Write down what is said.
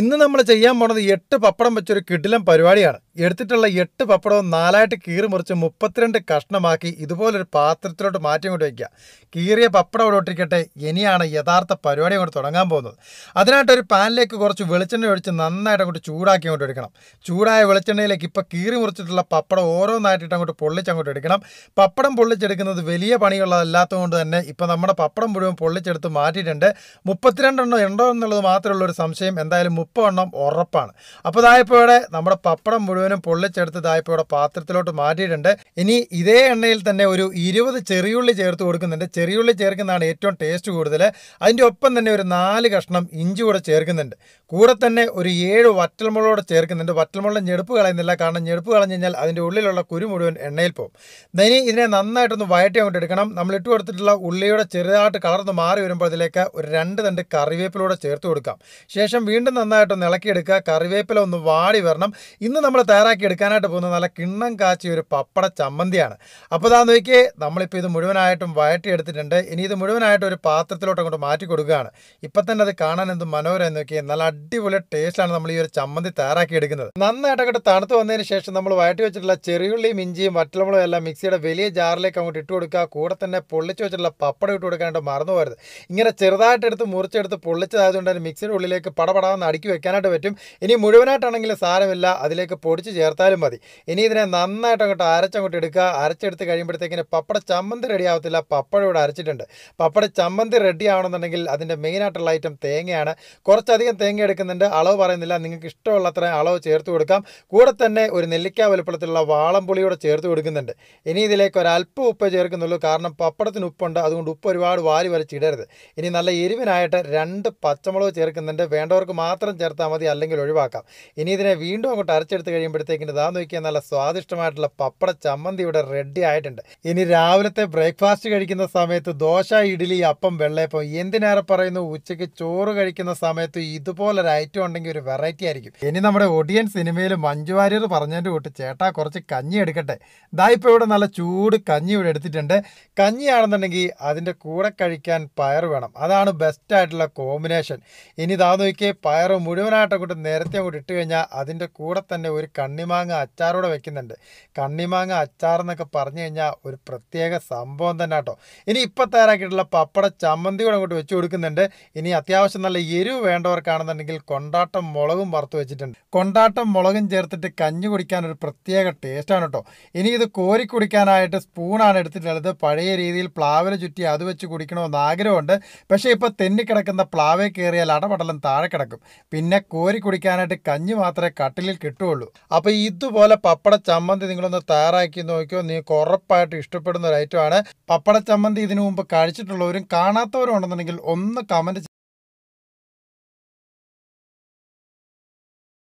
ഇന്ന് നമ്മൾ ചെയ്യാൻ പോണത് എട്ട് പപ്പടം വെച്ചൊരു കിടിലം പരിപാടിയാണ് എടുത്തിട്ടുള്ള എട്ട് പപ്പടവും നാലായിട്ട് കീറി മുറിച്ച് മുപ്പത്തിരണ്ട് കഷ്ണമാക്കി ഇതുപോലൊരു പാത്രത്തിലോട്ട് മാറ്റി കൊണ്ട് വയ്ക്കുക കീറിയ പപ്പടം ഇവിടെ ഒട്ടിക്കട്ടെ ഇനിയാണ് യഥാർത്ഥ പരിപാടി കൊണ്ട് തുടങ്ങാൻ പോകുന്നത് അതിനായിട്ട് ഒരു പാനിലേക്ക് കുറച്ച് വെളിച്ചെണ്ണ ഒഴിച്ച് നന്നായിട്ട് അങ്ങോട്ട് ചൂടാക്കി അങ്ങോട്ട് എടുക്കണം ചൂടായ വെളിച്ചെണ്ണയിലേക്ക് ഇപ്പോൾ കീറി മുറിച്ചിട്ടുള്ള പപ്പടം ഓരോന്നായിട്ടിട്ട് അങ്ങോട്ട് പൊള്ളിച്ച് അങ്ങോട്ട് എടുക്കണം പപ്പടം പൊള്ളിച്ചെടുക്കുന്നത് വലിയ പണിയുള്ളതല്ലാത്തതുകൊണ്ട് തന്നെ ഇപ്പോൾ നമ്മുടെ പപ്പടം മുഴുവൻ പൊള്ളിച്ചെടുത്ത് മാറ്റിയിട്ടുണ്ട് മുപ്പത്തിരണ്ടെണ്ണോ ഉണ്ടോ എന്നുള്ളത് മാത്രമുള്ള ഒരു സംശയം എന്തായാലും മുപ്പെണ്ണം ഉറപ്പാണ് അപ്പോൾ ദായപ്പോടെ നമ്മുടെ പപ്പടം മുഴുവനും പൊള്ളിച്ചെടുത്ത് ദായപ്പോടെ പാത്രത്തിലോട്ട് മാറ്റിയിട്ടുണ്ട് ഇനി ഇതേ എണ്ണയിൽ തന്നെ ഒരു ഇരുപത് ചെറിയുള്ളി ചേർത്ത് കൊടുക്കുന്നുണ്ട് ചെറിയുള്ളി ചേർക്കുന്നതാണ് ഏറ്റവും ടേസ്റ്റ് കൂടുതൽ അതിൻ്റെ ഒപ്പം തന്നെ ഒരു നാല് കഷ്ണം ഇഞ്ചി കൂടെ ചേർക്കുന്നുണ്ട് കൂടെ തന്നെ ഒരു ഏഴ് വറ്റൽമുളകൂടെ ചേർക്കുന്നുണ്ട് വറ്റൽമുളക് ഞെടുപ്പ് കളയുന്നില്ല കാരണം ഞെടുപ്പ് കളഞ്ഞു കഴിഞ്ഞാൽ അതിൻ്റെ ഉള്ളിലുള്ള കുരു മുഴുവൻ എണ്ണയിൽ പോകും ഇനി ഇതിനെ നന്നായിട്ടൊന്ന് വയറ്റി അങ്ങോട്ട് എടുക്കണം നമ്മൾ ഇട്ട് കൊടുത്തിട്ടുള്ള ഉള്ളിയുടെ ചെറുതായിട്ട് കളർന്ന് മാറി വരുമ്പോൾ അതിലേക്ക് ഒരു രണ്ട് തണ്ട് കറിവേപ്പിലൂടെ ചേർത്ത് കൊടുക്കാം ശേഷം വീണ്ടും നന്നായിട്ടൊന്ന് ഇളക്കിയെടുക്കുക കറിവേപ്പില ഒന്ന് വാടി വരണം ഇന്ന് നമ്മൾ തയ്യാറാക്കി എടുക്കാനായിട്ട് പോകുന്നത് നല്ല കിണ്ണം കാച്ചിയ ഒരു പപ്പട ചമ്മന്തിയാണ് അപ്പോൾ ഇതാ നോക്കിയേ നമ്മളിപ്പോൾ ഇത് മുഴുവനായിട്ടും എടുത്തിട്ടുണ്ട് ഇനി ഇത് മുഴുവനായിട്ട് ഒരു പാത്രത്തിലോട്ട് അങ്ങോട്ട് മാറ്റി കൊടുക്കുകയാണ് ഇപ്പം തന്നെ അത് കാണാൻ എന്ത് മനോഹരം നോക്കിയാൽ നല്ല അടിപൊളി ടേസ്റ്റാണ് നമ്മൾ ഈ ഒരു ചമ്മന്തി തയ്യാറാക്കി എടുക്കുന്നത് നന്നായിട്ട് അങ്ങോട്ട് തണുത്ത് വന്നതിന് ശേഷം നമ്മൾ വയറ്റി വെച്ചിട്ടുള്ള ചെറിയുള്ളിയും ഇഞ്ചിയും വറ്റലമുളകും എല്ലാം മിക്സിയുടെ വലിയ ജാറിലേക്ക് അങ്ങോട്ട് ഇട്ട് കൊടുക്കുക കൂടെ തന്നെ പൊള്ളിച്ച് വെച്ചിട്ടുള്ള പപ്പടം ഇട്ട് കൊടുക്കാനായിട്ട് മറന്നു പോകരുത് ഇങ്ങനെ ചെറുതായിട്ട് എടുത്ത് മുറിച്ചെടുത്ത് പൊള്ളിച്ചതായതുകൊണ്ട് തന്നെ മിക്സിയുടെ ഉള്ളിലേക്ക് പടപടാന്ന് അടുക്കി വെക്കാനായിട്ട് പറ്റും ഇനി മുഴുവനായിട്ടാണെങ്കിലും സാരമില്ല അതിലേക്ക് പൊടിച്ച് ചേർത്താലും മതി ഇനി ഇതിനെ നന്നായിട്ട് അങ്ങോട്ട് അരച്ചങ്ങോട്ട് എടുക്കുക അരച്ചെടുത്ത് കഴിയുമ്പോഴത്തേക്കിന് പപ്പട ചമ്മന്തി റെഡി ആവത്തില്ല പപ്പടം ഇവിടെ അരച്ചിട്ടുണ്ട് പപ്പട ചമ്മന്തി റെഡി ആവണമെന്നുണ്ടെങ്കിൽ അതിൻ്റെ മെയിനായിട്ടുള്ള ഐറ്റം തേങ്ങയാണ് കുറച്ചധികം തേങ്ങ എടുക്കുന്നുണ്ട് അളവ് പറയുന്നില്ല നിങ്ങൾക്ക് ഇഷ്ടമുള്ള അത്ര അളവ് ചേർത്ത് കൊടുക്കാം കൂടെ തന്നെ ഒരു നെല്ലിക്ക വലുപ്പത്തിലുള്ള വാളംപുളിയോടെ ചേർത്ത് കൊടുക്കുന്നുണ്ട് ഇനി ഇതിലേക്ക് ഒരല്പ ഉപ്പ് ചേർക്കുന്നുള്ളൂ കാരണം പപ്പടത്തിന് ഉപ്പുണ്ട് അതുകൊണ്ട് ഉപ്പ് ഒരുപാട് വാരി വരച്ചിടരുത് ഇനി നല്ല എരിവിനായിട്ട് രണ്ട് പച്ചമുളക് ചേർക്കുന്നുണ്ട് വേണ്ടവർക്ക് മാത്രം മാത്രം ചേർത്താൽ മതി അല്ലെങ്കിൽ ഒഴിവാക്കാം ഇനി ഇതിനെ വീണ്ടും അങ്ങോട്ട് അരച്ചെടുത്ത് കഴിയുമ്പോഴത്തേക്കിൻ്റെ ഇതാ നോക്കിയാൽ നല്ല സ്വാദിഷ്ടമായിട്ടുള്ള പപ്പട ചമ്മന്തി ഇവിടെ റെഡി ആയിട്ടുണ്ട് ഇനി രാവിലത്തെ ബ്രേക്ക്ഫാസ്റ്റ് കഴിക്കുന്ന സമയത്ത് ദോശ ഇഡ്ഡലി അപ്പം വെള്ളയപ്പം എന്തിനേറെ പറയുന്നു ഉച്ചയ്ക്ക് ചോറ് കഴിക്കുന്ന സമയത്ത് ഇതുപോലൊരു ഐറ്റം ഉണ്ടെങ്കിൽ ഒരു വെറൈറ്റി ആയിരിക്കും ഇനി നമ്മുടെ ഒടിയൻ സിനിമയിൽ മഞ്ജു വാര്യർ പറഞ്ഞതിൻ്റെ കൂട്ട് ചേട്ടാ കുറച്ച് കഞ്ഞി എടുക്കട്ടെ ദാ ഇപ്പോൾ ഇവിടെ നല്ല ചൂട് കഞ്ഞി ഇവിടെ എടുത്തിട്ടുണ്ട് കഞ്ഞിയാണെന്നുണ്ടെങ്കിൽ അതിൻ്റെ കൂടെ കഴിക്കാൻ പയർ വേണം അതാണ് ബെസ്റ്റ് ആയിട്ടുള്ള കോമ്പിനേഷൻ ഇനി ദാ നോക്കിയേ പയർ അച്ചാറ് മുഴുവനായിട്ട് അങ്ങോട്ട് നേരത്തെ അങ്ങോട്ട് ഇട്ട് കഴിഞ്ഞാൽ അതിൻ്റെ കൂടെ തന്നെ ഒരു കണ്ണിമാങ്ങ അച്ചാറൂടെ വെക്കുന്നുണ്ട് കണ്ണിമാങ്ങ എന്നൊക്കെ പറഞ്ഞു കഴിഞ്ഞാൽ ഒരു പ്രത്യേക സംഭവം തന്നെ കേട്ടോ ഇനി ഇപ്പം തയ്യാറാക്കിയിട്ടുള്ള പപ്പട ചമ്മന്തി കൂടെ അങ്ങോട്ട് വെച്ച് കൊടുക്കുന്നുണ്ട് ഇനി അത്യാവശ്യം നല്ല എരിവ് വേണ്ടവർക്കാണെന്നുണ്ടെങ്കിൽ കൊണ്ടാട്ടം മുളകും വറുത്ത് വെച്ചിട്ടുണ്ട് കൊണ്ടാട്ടം മുളകും ചേർത്തിട്ട് കഞ്ഞി കുടിക്കാൻ ഒരു പ്രത്യേക ടേസ്റ്റാണ് കേട്ടോ ഇനി ഇത് കോരി കുടിക്കാനായിട്ട് സ്പൂണാണ് എടുത്തിട്ടുള്ളത് പഴയ രീതിയിൽ പ്ലാവിന് ചുറ്റി അത് വെച്ച് കുടിക്കണമെന്ന് ആഗ്രഹമുണ്ട് പക്ഷേ ഇപ്പോൾ തെന്നിക്കിടക്കുന്ന പ്ലാവേ കയറിയാൽ അടപടലം താഴെ കിടക്കും പിന്നെ കോരി കുടിക്കാനായിട്ട് കഞ്ഞി മാത്രമേ കട്ടിലിൽ കിട്ടുകയുള്ളൂ അപ്പോൾ ഇതുപോലെ പപ്പട ചമ്മന്തി നിങ്ങളൊന്ന് തയ്യാറാക്കി നോക്കിയോ നിങ്ങൾക്ക് ഉറപ്പായിട്ട് ഇഷ്ടപ്പെടുന്ന ഒരു ഐറ്റമാണ് പപ്പട ചമ്മന്തി ഇതിനു മുമ്പ് കഴിച്ചിട്ടുള്ളവരും കാണാത്തവരും ഉണ്ടെന്നുണ്ടെങ്കിൽ ഒന്ന് കമൻറ്റ്